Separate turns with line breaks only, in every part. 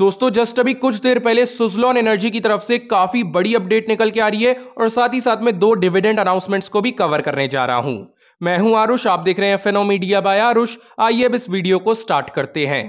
दोस्तों जस्ट अभी कुछ देर पहले सुजलॉन एनर्जी की तरफ से काफी बड़ी अपडेट निकल के आ रही है और साथ ही साथ में दो डिविडेंड अनाउंसमेंट्स को भी कवर करने जा रहा हूं मैं हूं आरुष आप देख रहे हैं फेनो मीडिया बाय आरुष आइए अब इस वीडियो को स्टार्ट करते हैं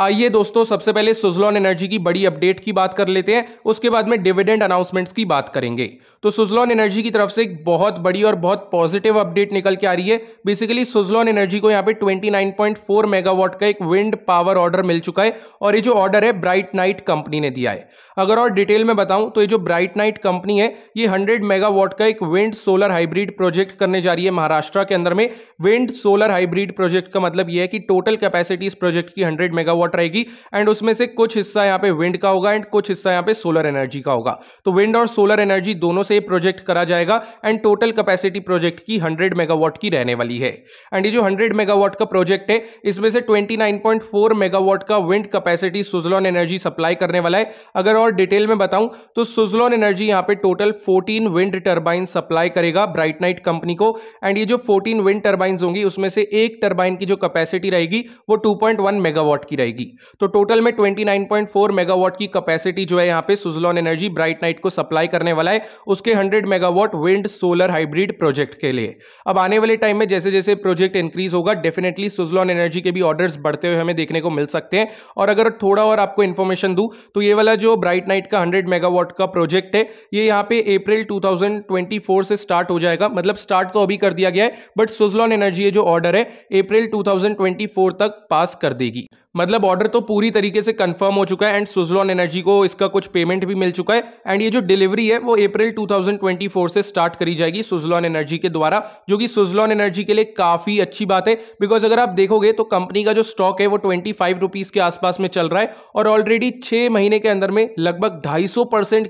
आइए दोस्तों सबसे पहले सुजलॉन एनर्जी की बड़ी अपडेट की बात कर लेते हैं उसके बाद में डिविडेंड अनाउंसमेंट्स की बात करेंगे तो सुजलॉन एनर्जी की तरफ से एक बहुत बड़ी और बहुत पॉजिटिव अपडेट निकल के आ रही है बेसिकली सुजलॉन एनर्जी को यहाँ पे 29.4 मेगावाट का एक विंड पावर ऑर्डर मिल चुका है और ये जो ऑर्डर है ब्राइट नाइट कंपनी ने दिया है अगर और डिटेल में बताऊं तो ये जो ब्राइट नाइट कंपनी है ये हंड्रेड मेगावाट का एक विंड सोलर हाइब्रिड प्रोजेक्ट करने जा रही है महाराष्ट्र के अंदर में विंड सोलर हाइब्रिड प्रोजेक्ट का मतलब यह है कि टोटल कैपेसिटी इस प्रोजेक्ट की हंड्रेड मेगावाट मेगावाट रहेगी एंड उसमें से कुछ हिस्सा यहाँ पे विंड का होगा एंड कुछ हिस्सा यहाँ पे सोलर एनर्जी का होगा तो विंड और सोलर एनर्जी दोनों से प्रोजेक्ट करा जाएगा एंड टोटल कैपेसिटी प्रोजेक्ट की हंड्रेड मेगावाट की रहने वाली है एंड ये जो हंड्रेड मेगावाट का प्रोजेक्ट है इसमें से ट्वेंटी मेगावाट का wind capacity Suzlon energy supply करने वाला है अगर और डिटेल में बताऊं तो सुजलॉन एनर्जी यहाँ पे total fourteen wind turbine supply करेगा ब्राइट नाइट कंपनी को एंड ये जो फोर्टीन विंड टर्बाइन होंगी उसमें से एक टर्बाइन की जो कैपेसिटी रहेगी वो 2.1 मेगावाट की रहेगी जाएगी तो टोटल में 29.4 मेगावाट की कैपेसिटी जो है यहाँ पे सुजलॉन एनर्जी ब्राइट नाइट को सप्लाई करने वाला है उसके 100 megawatt wind solar hybrid project के लिए अब आने वाले टाइम में जैसे जैसे प्रोजेक्ट इंक्रीज होगा डेफिनेटली सुजलॉन एनर्जी के भी ऑर्डर्स बढ़ते हुए हमें देखने को मिल सकते हैं और अगर थोड़ा और आपको इन्फॉर्मेशन दूँ तो ये वाला जो ब्राइट नाइट का हंड्रेड मेगावाट का प्रोजेक्ट है ये यहाँ पे अप्रैल टू से स्टार्ट हो जाएगा मतलब स्टार्ट तो अभी कर दिया गया है बट सुजलॉन एनर्जी ये जो ऑर्डर है अप्रैल 2024 तक पास कर देगी मतलब ऑर्डर तो पूरी तरीके से कंफर्म हो चुका है एंड सुजलॉन एनर्जी को इसका कुछ पेमेंट भी मिल चुका है एंड ये जो डिलीवरी है वो अप्रैल 2024 से स्टार्ट करी जाएगी सुजलॉन एनर्जी के द्वारा जो कि सुजलॉन एनर्जी के लिए काफ़ी अच्छी बात है बिकॉज अगर आप देखोगे तो कंपनी का जो स्टॉक है वो ट्वेंटी फाइव के आसपास में चल रहा है और ऑलरेडी छः महीने के अंदर में लगभग ढाई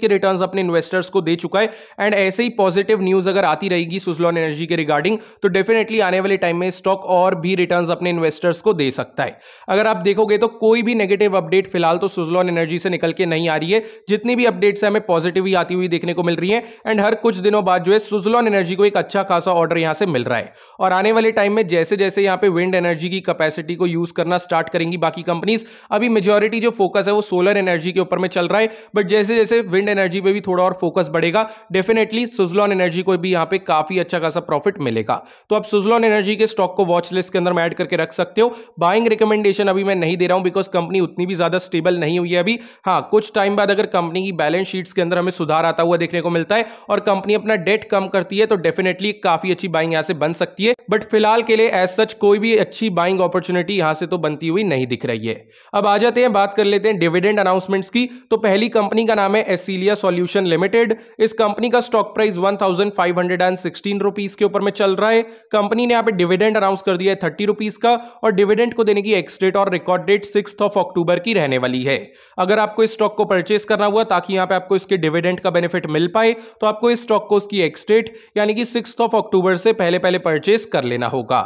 के रिटर्न अपने इन्वेस्टर्स को दे चुका है एंड ऐसे ही पॉजिटिव न्यूज़ अगर आती रहेगी सुजलॉन एनर्जी के रिगार्डिंग तो डेफिनेटली आने वाले टाइम में स्टॉक और भी रिटर्न अपने इन्वेस्टर्स को दे सकता है अगर आप देखोगे तो कोई भी नेगेटिव अपडेट फिलहाल तो सुजलॉन एनर्जी से निकल के नहीं आ रही है जितनी भी अपडेट्स है हमें पॉजिटिव ही आती हुई देखने को मिल रही है एंड हर कुछ दिनों बाद जो है सुजलॉन एनर्जी को एक अच्छा खासा ऑर्डर यहां से मिल रहा है और आने वाले टाइम में जैसे जैसे यहां पर विंड एनर्जी की कैपेसिटी को यूज करना स्टार्ट करेंगी बाकी कंपनीज अभी मेजोरिटी जो फोकस है वो सोलर एनर्जी के ऊपर में चल रहा है बट जैसे जैसे विंड एनर्जी पर भी थोड़ा और फोकस बढ़ेगा डेफिनेटली सुजलॉन एनर्जी को भी यहां पर काफी अच्छा खासा प्रॉफिट मिलेगा तो आप सुजलॉन एनर्जी के स्टॉक को वॉचलिस्ट के अंदर एड करके रख सकते हो बाइंग रिकमेंडेशन अभी मैं नहीं दे रहा हूं बिकॉज कंपनी उतनी भी ज़्यादा स्टेबल नहीं हुई है अभी हाँ कुछ टाइम बाद अगर कंपनी की बैलेंस शीट्स के अंदर हमें सुधार आता हुआ देखने को मिलता है और कंपनी अपना डेट कम करती है तो डेफिनेटली काफ़ी अच्छी बाइंग यहां से बन सकती है बट फिलहाल के लिए एज सच कोई भी अच्छी बाइंग अपॉर्चुनिटी यहां से तो बनती हुई नहीं दिख रही है अब आ जाते हैं बात कर लेते हैं डिविडेंड अनाउंसमेंट्स की तो पहली कंपनी का नाम है एसिलिया सॉल्यूशन लिमिटेड इस कंपनी का stock price one thousand five hundred and sixteen rupees के ऊपर में चल रहा है कंपनी ने यहाँ पे डिविडेंड अनाउंस कर दिया है थर्टी रुपीज का और डिविडेंड को देने की एक्सडेट और record record date six of October की रहने वाली है अगर आपको इस स्टॉक को परचेस करना हुआ ताकि यहाँ पे आपको इसके डिविडेंड का बेनिफिट मिल पाए तो आपको इस स्टॉक को उसकी एक्सडेट यानी कि सिक्स ऑफ अक्टूबर से पहले पहले परचेस कर लेना होगा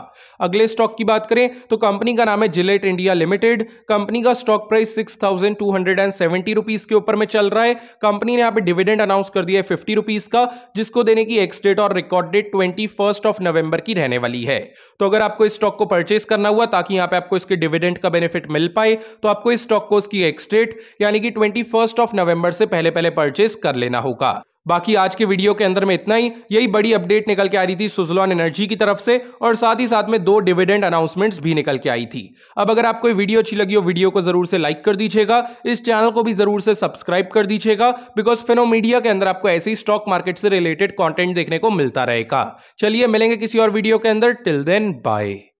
अगले स्टॉक की बात करें तो कंपनी का नाम है जिलेट इंडिया लिमिटेड कंपनी का stock price six thousand two hundred and seventy rupees के ऊपर में चल रहा है कंपनी ने यहाँ पे डिविडेंड अनाउंस कर दिया है फिफ्टी रुपीज का जिसको देने की एक्सडेट और record date twenty first of November की रहने वाली है तो अगर आपको इस स्टॉक को परचेस करना हुआ ताकि यहाँ पे आपको इसके डिविडेंड का बेनिफिट बेनिफिट मिल पाए तो आपको इस स्टॉक को उसकी एक्सट्रेट यानी कि ट्वेंटी ऑफ नवंबर से पहले पहले परचेस कर लेना होगा बाकी आज के वीडियो के अंदर में इतना ही यही बड़ी अपडेट निकल के आ रही थी सुजलॉन एनर्जी की तरफ से और साथ ही साथ में दो डिविडेंड अनाउंसमेंट्स भी निकल के आई थी अब अगर आपको वीडियो अच्छी लगी हो वीडियो को जरूर से लाइक कर दीजिएगा इस चैनल को भी जरूर से सब्सक्राइब कर दीजिएगा बिकॉज फिनोमीडिया के अंदर आपको ऐसे ही स्टॉक मार्केट से रिलेटेड कॉन्टेंट देखने को मिलता रहेगा चलिए मिलेंगे किसी और वीडियो के अंदर टिल देन बाय